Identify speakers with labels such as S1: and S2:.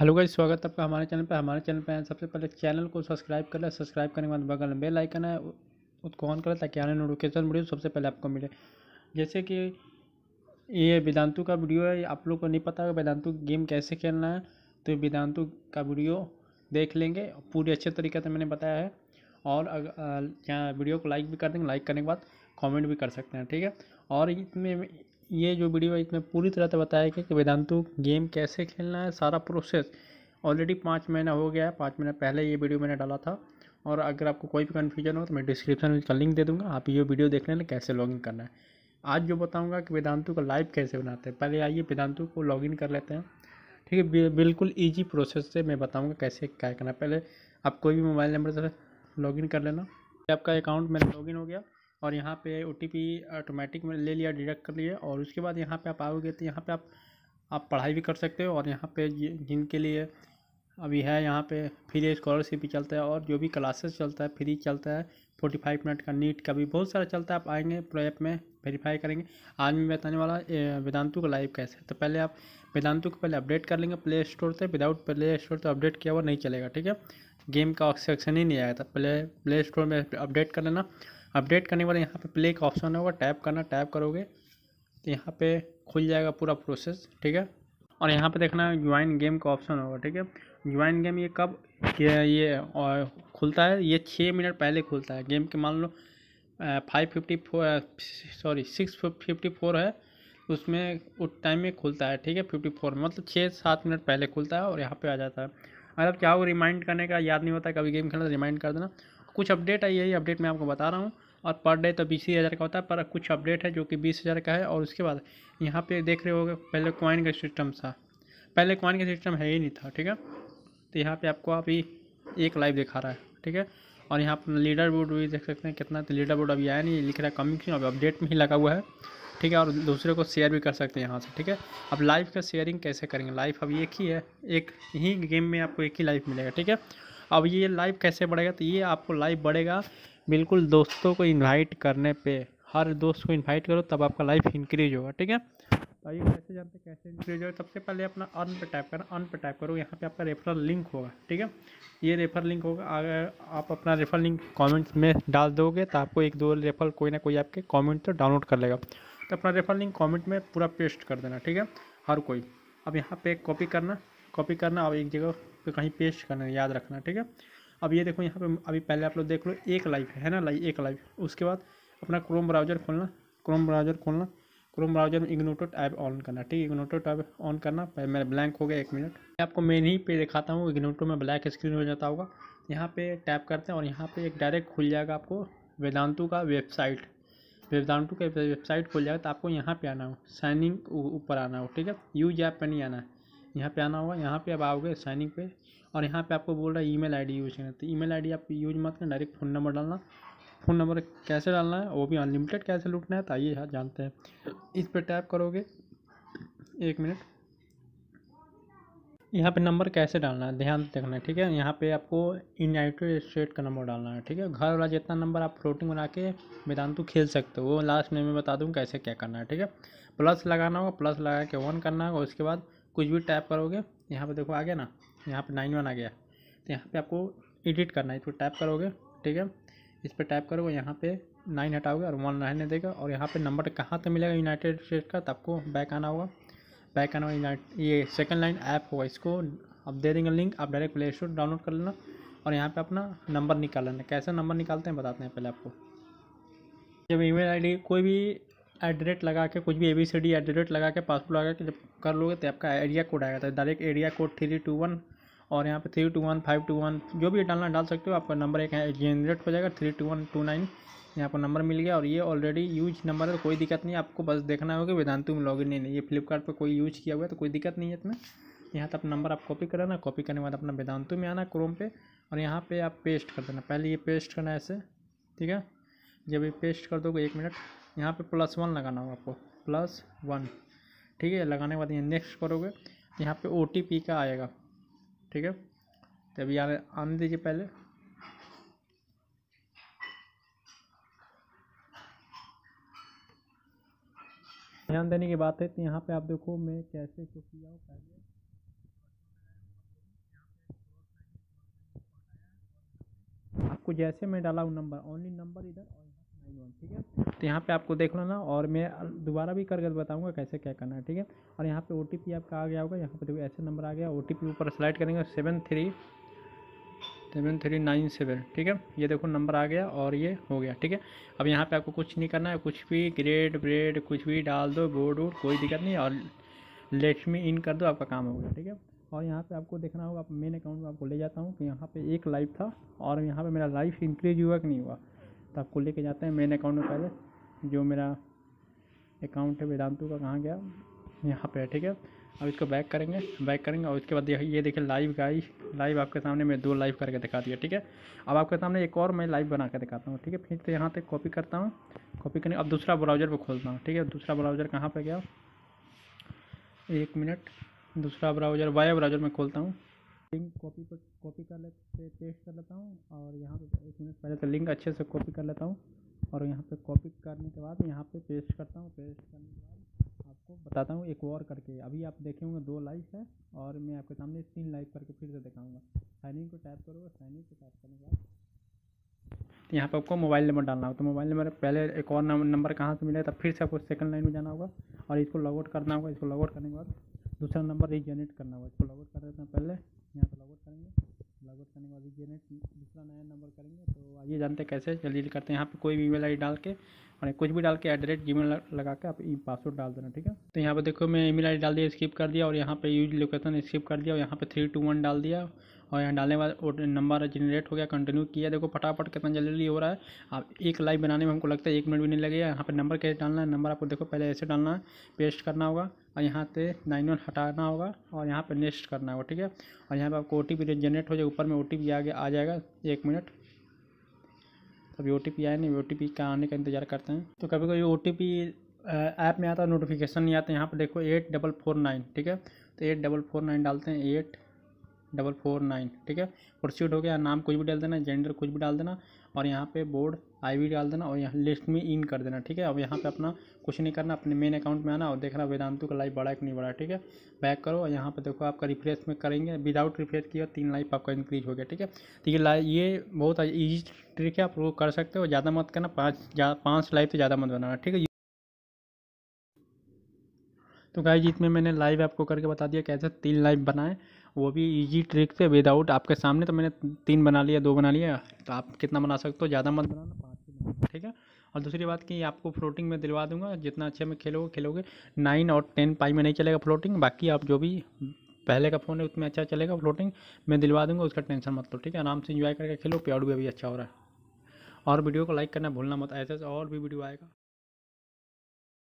S1: hello guys स्वागत है आपका हमारे चैनल पर हमारे चैनल पर सबसे पहले चैनल को सब्सक्राइब कर लें सब्सक्राइब करने के बाद बगल में बेल आइकन है उसको ऑन करें ताकि आने नोटिफिकेशन वीडियो सबसे पहले आपको मिले जैसे कि ये वेदांतु का वीडियो है आप लोग को नहीं पता होगा वेदांतु गेम कैसे खेलना है तो वेदांतु का वीडियो देख लेंगे पूरी अच्छे तरीके से मैंने बताया है और अगर यहाँ वीडियो को लाइक भी कर देंगे लाइक करने के बाद कॉमेंट भी कर सकते हैं ठीक है और इसमें ये जो वीडियो है इसमें पूरी तरह से बताया गया कि वेदांतु गेम कैसे खेलना है सारा प्रोसेस ऑलरेडी पाँच महीना हो गया है पाँच महीने पहले ये वीडियो मैंने डाला था और अगर आपको कोई भी कन्फ्यूजन हो तो मैं डिस्क्रिप्शन में लिंक दे दूँगा आप ये वीडियो देख लेना कैसे लॉगिन करना है आज जो बताऊँगा कि वेदांतु का लाइव कैसे बनाते हैं पहले आइए वेदांतु को लॉगिन कर लेते हैं ठीक है बिल्कुल ईजी प्रोसेस से मैं बताऊँगा कैसे क्या करना पहले आप कोई भी मोबाइल नंबर से लॉगिन कर लेना आपका अकाउंट मेरा लॉगिन हो गया और यहाँ पे ओ ऑटोमेटिक में ले लिया डिडक्ट कर लिया और उसके बाद यहाँ पे आप आओगे तो यहाँ पे आप आप पढ़ाई भी कर सकते हो और यहाँ पे जिनके लिए अभी है यहाँ पे फ्री स्कॉलरशिप भी चलता है और जो भी क्लासेस चलता है फ्री चलता है फोर्टी फाइव मिनट का नीट का भी बहुत सारा चलता है आप आएंगे पूरा ऐप में वेरीफाई करेंगे आज मैं बताने वाला वेदांतु का लाइव कैसे तो पहले आप वेदांतु को पहले अपडेट कर लेंगे प्ले स्टोर से विदाउट प्ले स्टोर तो अपडेट किया हुआ नहीं चलेगा ठीक है गेम का ऑप्शन ही नहीं आया था प्ले प्ले स्टोर में अपडेट कर लेना अपडेट करने के बाद यहाँ पे प्ले का ऑप्शन होगा टैप करना टैप करोगे तो यहाँ पे खुल जाएगा पूरा प्रोसेस ठीक है और यहाँ पे देखना ज्वाइन गेम का ऑप्शन होगा ठीक है ज्वाइन गेम ये कब ये, और खुलता है ये छः मिनट पहले खुलता है गेम के मान लो five fifty four sorry six fifty four है उसमें उस टाइम में खुलता है ठीक है फिफ्टी फोर मतलब छः सात मिनट पहले खुलता है और यहाँ पे आ जाता है अगर क्या हो रिमाइंड करने का याद नहीं होता कभी गेम खेलना तो रिमाइंड कर देना कुछ अपडेट आई है यही अपडेट मैं आपको बता रहा हूँ और पर डे तो बीस हज़ार का होता है पर कुछ अपडेट है जो कि बीस हज़ार का है और उसके बाद यहाँ पे देख रहे हो पहले कॉइन का सिस्टम था पहले कॉइन का सिस्टम है ही नहीं था ठीक है तो यहाँ पे आपको अभी एक लाइव दिखा रहा है ठीक है और यहाँ पर लीडर बोर्ड भी देख सकते हैं कितना तो लीडर बोर्ड अभी आया नहीं लिख रहा है कमिंग अभी अपडेट में ही लगा हुआ है ठीक है और दूसरे को शेयर भी कर सकते हैं यहाँ से ठीक है अब लाइफ का शेयरिंग कैसे करेंगे लाइफ अभी एक ही है एक ही गेम में आपको एक ही लाइफ मिलेगा ठीक है अब ये लाइव कैसे बढ़ेगा तो ये आपको लाइव बढ़ेगा बिल्कुल दोस्तों को इन्वाइट करने पे हर दोस्त को इन्वाइट करो तब आपका लाइफ इंक्रीज होगा ठीक है तो ये कैसे जानते कैसे इंक्रीज होगा सबसे पहले अपना अन पे टाइप करना अन पे टाइप करो यहाँ पे आपका रेफरल लिंक होगा ठीक है ये रेफर लिंक होगा अगर आप अपना रेफर लिंक कमेंट्स में डाल दोगे तो आपको एक दो रेफर कोई ना कोई आपके कॉमेंट तो डाउनलोड कर लेगा तो अपना रेफर लिंक कॉमेंट में पूरा पेस्ट कर देना ठीक है हर कोई अब यहाँ पर कॉपी करना कॉपी करना अब एक जगह उसको कहीं पेस्ट करना है याद रखना ठीक है अब ये देखो यहाँ पे अभी पहले आप लोग देख लो एक लाइफ है ना लाइव एक लाइफ उसके बाद अपना क्रोम ब्राउजर खोलना क्रोम ब्राउजर खोलना क्रोम ब्राउजर में इग्नोटो ऐप ऑन करना ठीक है इग्नोटो टैब ऑन करना पहले मेरा ब्लैंक हो गया एक मिनट मैं आपको मेन ही पे दिखाता हूँ इग्नोटो में ब्लैक स्क्रीन हो जाता होगा यहाँ पे टैप करते हैं और यहाँ पे एक डायरेक्ट खुल जाएगा आपको वेदांतु का वेबसाइट वेदांतु का वेबसाइट खुल जाएगा तो आपको यहाँ पे आना हो साइनिंग ऊपर आना हो ठीक है यूज ऐप पर नहीं आना है यहाँ पे आना होगा यहाँ पे आप आओगे साइनिंग पे और यहाँ पे आपको बोल रहा है ईमेल आईडी यूज़ करना तो ईमेल आईडी आप यूज मत करना डायरेक्ट फ़ोन नंबर डालना फ़ोन नंबर कैसे डालना है वो भी अनलिमिटेड कैसे लूटना है तो आइए यहाँ जानते हैं इस पर टैप करोगे एक मिनट यहाँ पे नंबर कैसे डालना है ध्यान देखना है ठीक है यहाँ पे आपको यूनाइटेड स्टेट का नंबर डालना है ठीक है घर वाला जितना नंबर आप फ्लोटिंग बना के मैदान तो खेल सकते हो वो लास्ट में मैं बता दूँ कैसे क्या करना है ठीक है प्लस लगाना होगा प्लस लगा के वन करना होगा उसके बाद कुछ भी टाइप करोगे यहाँ पे देखो आ गया ना यहाँ पे नाइन वन आ गया तो यहाँ पे आपको एडिट करना है इस पर टाइप करोगे ठीक है इस पर टाइप करोगे यहाँ पे नाइन हटाओगे और वन रहने देगा और यहाँ पे नंबर कहाँ तक मिलेगा यूनाइटेड स्टेट का तो आपको बैक आना होगा बैक आना होगा ये सेकेंड लाइन ऐप होगा इसको आप दे देंगे लिंक आप डायरेक्ट प्ले स्टोर डाउनलोड कर लेना और यहाँ पर अपना नंबर निकाल लेना कैसे नंबर निकालते हैं बताते हैं पहले आपको जब ईमेल आईडी कोई भी एट लगा के कुछ भी A B C D eight लगा के पासवर्ड लगा के जब कर लोगे तो आपका एरिया कोड आएगा तो direct area code three two one और यहाँ पे three two one five two one जो भी डालना डाल सकते हो आपका नंबर एक है जनरेट हो जाएगा three two one two nine यहाँ पर नंबर मिल गया और ये ऑलरेडी यूज नंबर है तो कोई दिक्कत नहीं आपको बस देखना होगा वेदांतु में लॉगिन नहीं, नहीं ये फ्लिपकार्ट पर कोई यूज किया हुआ है तो कोई दिक्कत नहीं है इसमें यहाँ तक नंबर आप कॉपी कराना कॉपी करने के बाद अपना वेदांतु में आना क्रोम पे और यहाँ पर आप पेस्ट कर देना पहले ये पेस्ट करना ऐसे ठीक है जब ये पेस्ट कर दोगे एक मिनट यहाँ पे प्लस वन लगाना होगा आपको प्लस वन ठीक है लगाने के बाद ये नेक्स्ट करोगे यहाँ पे ओ का आएगा ठीक है तो अभी यहाँ आने दीजिए पहले ध्यान देने की बात है तो यहाँ पे आप देखो मैं कैसे क्यों किया हूँ पहले आपको जैसे मैं डाला हूँ नंबर ओनली नंबर इधर और ठीक है तो यहाँ पे आपको देख लो ना और मैं दोबारा भी करके बताऊँगा कैसे क्या करना है ठीक है और यहाँ पे ओ आपका आ गया होगा यहाँ पे देखो ऐसे नंबर आ गया ओ ऊपर स्लाइड करेंगे seven three seven three nine seven ठीक है ये देखो नंबर आ गया और ये हो गया ठीक है अब यहाँ पे आपको कुछ नहीं करना है कुछ भी ग्रेड ब्रेड कुछ भी डाल दो बोर्ड वोड कोई दिक्कत नहीं और लेट मी इन कर दो आपका काम हो गया ठीक है और यहाँ पे आपको देखना होगा मेन अकाउंट में आपको ले जाता हूँ कि यहाँ पे एक लाइव था और यहाँ पे मेरा लाइफ इंक्रीज हुआ कि नहीं हुआ तो आपको लेके जाते हैं मेन अकाउंट में पहले जो मेरा अकाउंट है वेदांतु का कहाँ गया यहाँ पे है ठीक है अब इसको बैक करेंगे बैक करेंगे और उसके बाद ये देखिए लाइव गाई लाइव आपके सामने मैं दो लाइव करके दिखा दिया ठीक है अब आपके सामने एक और मैं लाइव बना के दिखाता हूँ ठीक है फिर से यहाँ तक कॉपी करता हूँ कॉपी करने अब दूसरा ब्राउज़र पर खोलता हूँ ठीक है दूसरा ब्राउज़र कहाँ पर गया एक मिनट दूसरा ब्राउज़र वाया ब्राउज़र में खोलता हूँ लिंक कॉपी पर कॉपी कर ले पे, पेस्ट कर लेता हूँ और यहाँ पे एक मिनट पहले तो लिंक अच्छे से कॉपी कर लेता हूँ और यहाँ पे कॉपी करने के बाद यहाँ पे पेस्ट करता हूँ पेस्ट करने के बाद आपको बताता हूँ एक और करके अभी आप देखे होंगे दो लाइक है और मैं आपके सामने तीन लाइक करके फिर से दिखाऊँगा साइनिंग को टाइप करूँगा साइनिंग को टाइप करने के बाद यहाँ पर आपको मोबाइल नंबर डालना होगा तो मोबाइल नंबर पहले एक और नंबर कहाँ से मिलेगा तब फिर से आपको सेकंड लाइन में जाना होगा और इसको लॉगआउट करना होगा इसको लॉगआउट करने के बाद दूसरा नंबर रीजनरेट करना हुआ इसको आउट कर देते हैं पहले यहाँ पर आउट करेंगे आउट करने के बाद रीजनरेट दूसरा नया नंबर करेंगे तो आइए जानते हैं कैसे जल्दी जल्दी करते हैं यहाँ पे कोई भी ईमेल आई डाल के और कुछ भी डाल के एट द रेट जी लगा के आप पासवर्ड डाल देना ठीक है तो यहाँ पर देखो मैं ई मेल डाल दिया स्किप कर दिया और यहाँ पर यूज लोकेशन स्किप कर दिया और यहाँ पर थ्री टू वन डाल दिया और यहाँ डालने के बाद नंबर जनरेट हो गया कंटिन्यू किया देखो फटाफट कितना जल्दी जल्दी हो रहा है आप एक लाइव बनाने में हमको लगता है एक मिनट भी नहीं लगेगा यहाँ पर नंबर कैसे डालना है नंबर आपको देखो पहले ऐसे डालना है पेस्ट करना होगा और यहाँ से नाइन वन हटाना होगा और यहाँ पर नेक्स्ट करना होगा ठीक है और यहाँ पर आपको ओ टी पी जनरेट हो जाए ऊपर में ओ टी पी आगे आ जाएगा एक मिनट अभी ओ टी पी आए नहीं ओ टी पी का आने का इंतज़ार करते हैं तो कभी कभी ओ टी पी ऐप में आता है नोटिफिकेशन नहीं आता यहाँ पर देखो एट डबल फोर नाइन ठीक है तो एट डबल फोर नाइन डालते हैं एट डबल फोर नाइन ठीक है प्रोसीड हो गया नाम कुछ भी डाल देना जेंडर कुछ भी डाल देना और यहाँ पे बोर्ड आई भी डाल देना और यहाँ लिस्ट में इन कर देना ठीक है अब यहाँ पे अपना कुछ नहीं करना अपने मेन अकाउंट में आना और देखना वेदांतु का लाइव बढ़ा कि नहीं बढ़ा ठीक है बैक करो और यहाँ पर देखो आपका रिफ्रेश में करेंगे विदाउट रिफ्रेश किया तीन लाइफ आपका इंक्रीज हो गया ठीक है तो ये लाइव ये बहुत ईजी ट्रिक है आप लोग कर सकते हो ज़्यादा मत करना पाँच पाँच लाइफ से ज़्यादा मत बनाना ठीक है तो गाइज इसमें मैंने लाइव आपको करके बता दिया कैसे तीन लाइव बनाएं वो भी इजी ट्रिक से विदाउट आपके सामने तो मैंने तीन बना लिया दो बना लिया तो आप कितना बना सकते हो ज़्यादा मत बनाना पाँच ठीक है और दूसरी बात कि आपको फ्लोटिंग में दिलवा दूंगा जितना अच्छे में खेलोगे खेलोगे नाइन और टेन पाई में नहीं चलेगा फ्लोटिंग बाकी आप जो भी पहले का फ़ोन है उसमें अच्छा चलेगा फ्लोटिंग मैं दिलवा दूंगा उसका टेंशन मत लो ठीक है आराम से इन्जॉय करके खेलो प्याउड भी अभी अच्छा हो रहा है और वीडियो को लाइक करना भूलना मत ऐसे और भी वीडियो आएगा